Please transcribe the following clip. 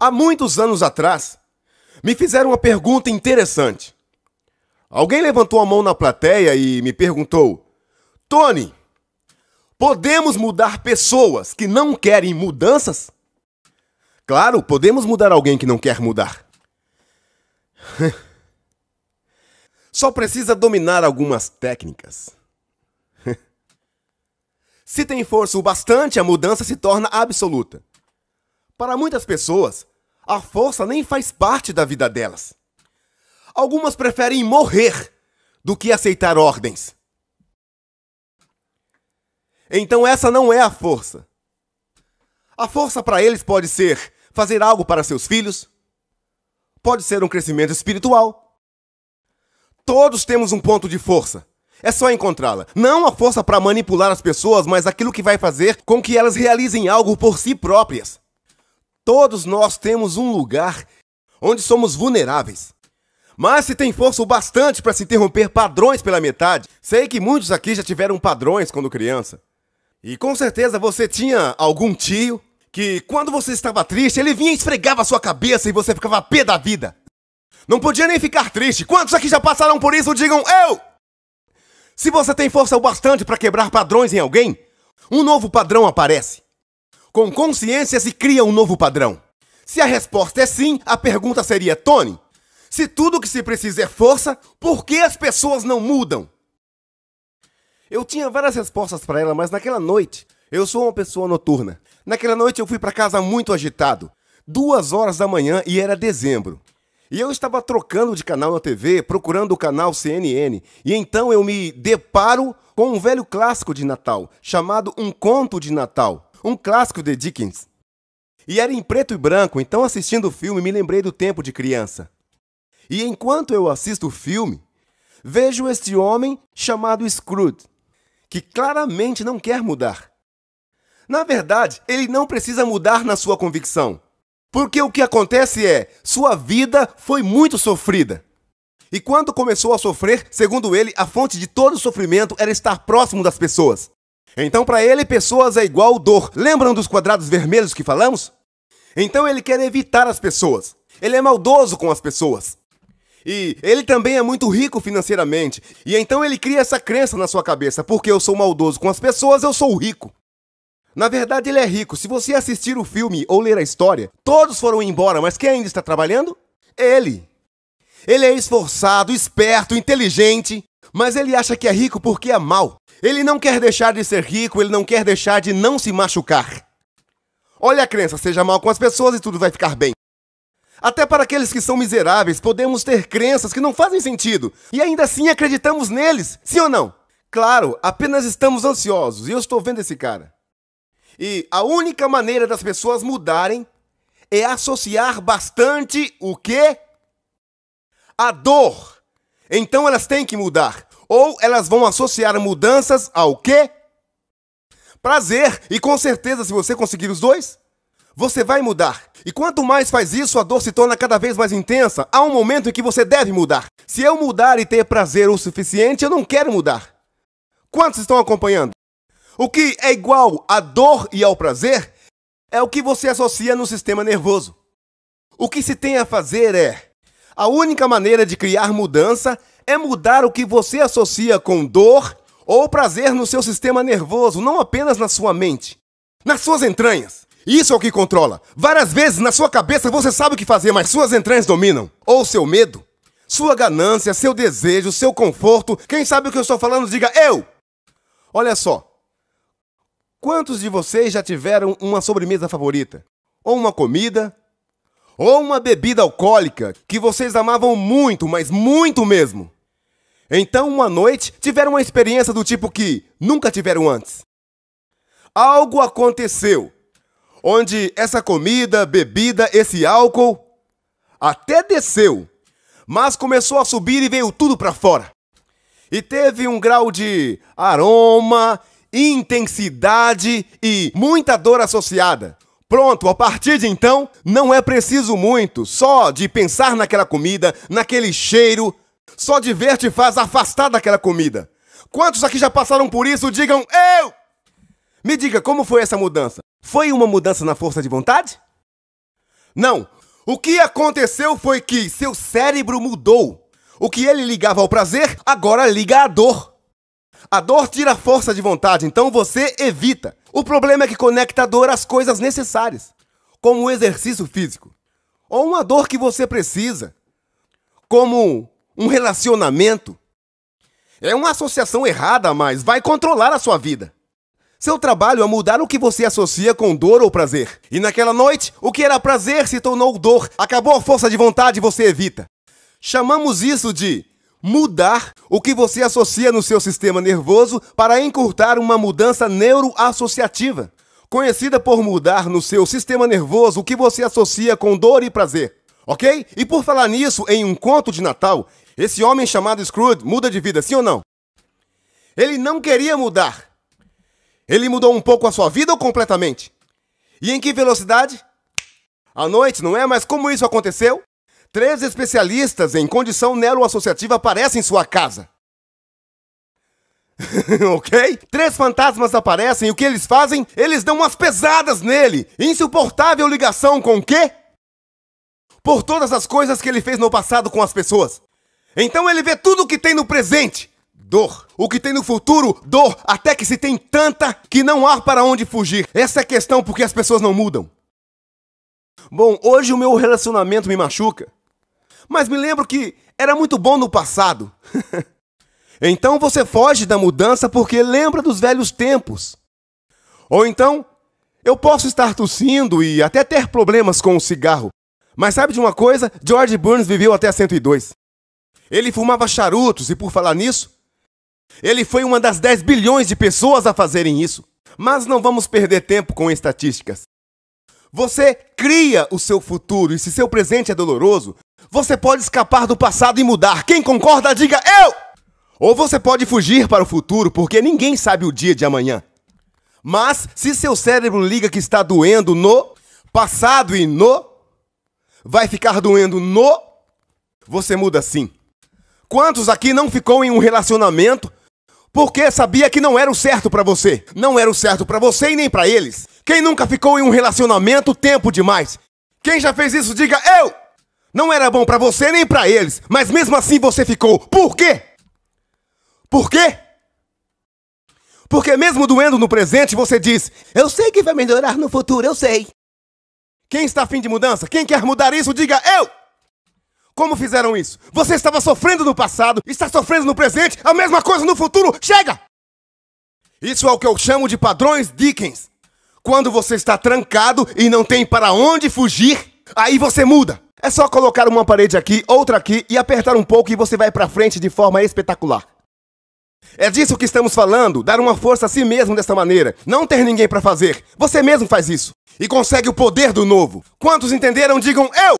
Há muitos anos atrás, me fizeram uma pergunta interessante. Alguém levantou a mão na plateia e me perguntou: Tony, podemos mudar pessoas que não querem mudanças? Claro, podemos mudar alguém que não quer mudar. Só precisa dominar algumas técnicas. Se tem força o bastante, a mudança se torna absoluta. Para muitas pessoas, a força nem faz parte da vida delas. Algumas preferem morrer do que aceitar ordens. Então essa não é a força. A força para eles pode ser fazer algo para seus filhos, pode ser um crescimento espiritual. Todos temos um ponto de força. É só encontrá-la. Não a força para manipular as pessoas, mas aquilo que vai fazer com que elas realizem algo por si próprias. Todos nós temos um lugar onde somos vulneráveis. Mas se tem força o bastante para se interromper padrões pela metade, sei que muitos aqui já tiveram padrões quando criança. E com certeza você tinha algum tio que, quando você estava triste, ele vinha e esfregava a sua cabeça e você ficava pé da vida. Não podia nem ficar triste. Quantos aqui já passaram por isso, digam eu! Se você tem força o bastante para quebrar padrões em alguém, um novo padrão aparece. Com consciência se cria um novo padrão. Se a resposta é sim, a pergunta seria: Tony, se tudo que se precisa é força, por que as pessoas não mudam? Eu tinha várias respostas para ela, mas naquela noite, eu sou uma pessoa noturna. Naquela noite eu fui para casa muito agitado. Duas horas da manhã e era dezembro. E eu estava trocando de canal na TV, procurando o canal CNN, e então eu me deparo com um velho clássico de Natal, chamado Um Conto de Natal um clássico de Dickens. E era em preto e branco, então assistindo o filme me lembrei do tempo de criança. E enquanto eu assisto o filme, vejo este homem chamado Scrooge, que claramente não quer mudar. Na verdade, ele não precisa mudar na sua convicção. Porque o que acontece é, sua vida foi muito sofrida. E quando começou a sofrer, segundo ele, a fonte de todo o sofrimento era estar próximo das pessoas. Então, para ele, pessoas é igual dor. Lembram dos quadrados vermelhos que falamos? Então, ele quer evitar as pessoas. Ele é maldoso com as pessoas. E ele também é muito rico financeiramente. E então ele cria essa crença na sua cabeça: porque eu sou maldoso com as pessoas, eu sou rico. Na verdade, ele é rico. Se você assistir o filme ou ler a história, todos foram embora, mas quem ainda está trabalhando? Ele. Ele é esforçado, esperto, inteligente, mas ele acha que é rico porque é mal. Ele não quer deixar de ser rico, ele não quer deixar de não se machucar. Olha a crença, seja mal com as pessoas e tudo vai ficar bem. Até para aqueles que são miseráveis, podemos ter crenças que não fazem sentido e ainda assim acreditamos neles, sim ou não? Claro, apenas estamos ansiosos e eu estou vendo esse cara. E a única maneira das pessoas mudarem é associar bastante o quê? A dor. Então elas têm que mudar. Ou elas vão associar mudanças ao quê? Prazer. E com certeza, se você conseguir os dois, você vai mudar. E quanto mais faz isso, a dor se torna cada vez mais intensa. Há um momento em que você deve mudar. Se eu mudar e ter prazer o suficiente, eu não quero mudar. Quantos estão acompanhando? O que é igual à dor e ao prazer é o que você associa no sistema nervoso. O que se tem a fazer é. A única maneira de criar mudança é mudar o que você associa com dor ou prazer no seu sistema nervoso, não apenas na sua mente, nas suas entranhas. Isso é o que controla. Várias vezes na sua cabeça você sabe o que fazer, mas suas entranhas dominam. Ou seu medo, sua ganância, seu desejo, seu conforto. Quem sabe o que eu estou falando, diga eu! Olha só. Quantos de vocês já tiveram uma sobremesa favorita? Ou uma comida? Ou uma bebida alcoólica que vocês amavam muito, mas muito mesmo? Então, uma noite, tiveram uma experiência do tipo que nunca tiveram antes. Algo aconteceu, onde essa comida, bebida, esse álcool até desceu, mas começou a subir e veio tudo para fora. E teve um grau de aroma, intensidade e muita dor associada. Pronto, a partir de então, não é preciso muito, só de pensar naquela comida, naquele cheiro, só de ver te faz afastar daquela comida. Quantos aqui já passaram por isso? Digam eu! Me diga, como foi essa mudança? Foi uma mudança na força de vontade? Não. O que aconteceu foi que seu cérebro mudou. O que ele ligava ao prazer, agora liga à dor. A dor tira força de vontade, então você evita. O problema é que conecta a dor às coisas necessárias, como o exercício físico, ou uma dor que você precisa, como um relacionamento. É uma associação errada, mas vai controlar a sua vida. Seu trabalho é mudar o que você associa com dor ou prazer. E naquela noite, o que era prazer se tornou dor. Acabou a força de vontade, você evita. Chamamos isso de mudar o que você associa no seu sistema nervoso para encurtar uma mudança neuroassociativa, conhecida por mudar no seu sistema nervoso o que você associa com dor e prazer. Ok? E por falar nisso, em um conto de Natal, esse homem chamado Scrooge muda de vida, sim ou não? Ele não queria mudar. Ele mudou um pouco a sua vida ou completamente? E em que velocidade? À noite, não é? Mas como isso aconteceu? Três especialistas em condição neuroassociativa aparecem em sua casa. ok? Três fantasmas aparecem e o que eles fazem? Eles dão umas pesadas nele. Insuportável ligação com o quê? Por todas as coisas que ele fez no passado com as pessoas. Então ele vê tudo o que tem no presente, dor. O que tem no futuro, dor, até que se tem tanta que não há para onde fugir. Essa é a questão porque as pessoas não mudam. Bom, hoje o meu relacionamento me machuca, mas me lembro que era muito bom no passado. então você foge da mudança porque lembra dos velhos tempos. Ou então, eu posso estar tossindo e até ter problemas com o cigarro. Mas sabe de uma coisa? George Burns viveu até 102. Ele fumava charutos e, por falar nisso, ele foi uma das 10 bilhões de pessoas a fazerem isso. Mas não vamos perder tempo com estatísticas. Você cria o seu futuro e se seu presente é doloroso, você pode escapar do passado e mudar. Quem concorda, diga eu! Ou você pode fugir para o futuro porque ninguém sabe o dia de amanhã. Mas se seu cérebro liga que está doendo no passado e no, vai ficar doendo no, você muda sim. Quantos aqui não ficou em um relacionamento porque sabia que não era o certo para você? Não era o certo para você e nem para eles. Quem nunca ficou em um relacionamento tempo demais? Quem já fez isso, diga eu! Não era bom para você nem para eles, mas mesmo assim você ficou. Por quê? Por quê? Porque mesmo doendo no presente, você diz: Eu sei que vai melhorar no futuro, eu sei. Quem está afim de mudança? Quem quer mudar isso, diga eu! Como fizeram isso? Você estava sofrendo no passado, está sofrendo no presente, a mesma coisa no futuro. Chega! Isso é o que eu chamo de padrões Dickens. Quando você está trancado e não tem para onde fugir, aí você muda. É só colocar uma parede aqui, outra aqui e apertar um pouco e você vai para frente de forma espetacular. É disso que estamos falando, dar uma força a si mesmo dessa maneira, não ter ninguém para fazer. Você mesmo faz isso e consegue o poder do novo. Quantos entenderam, digam eu.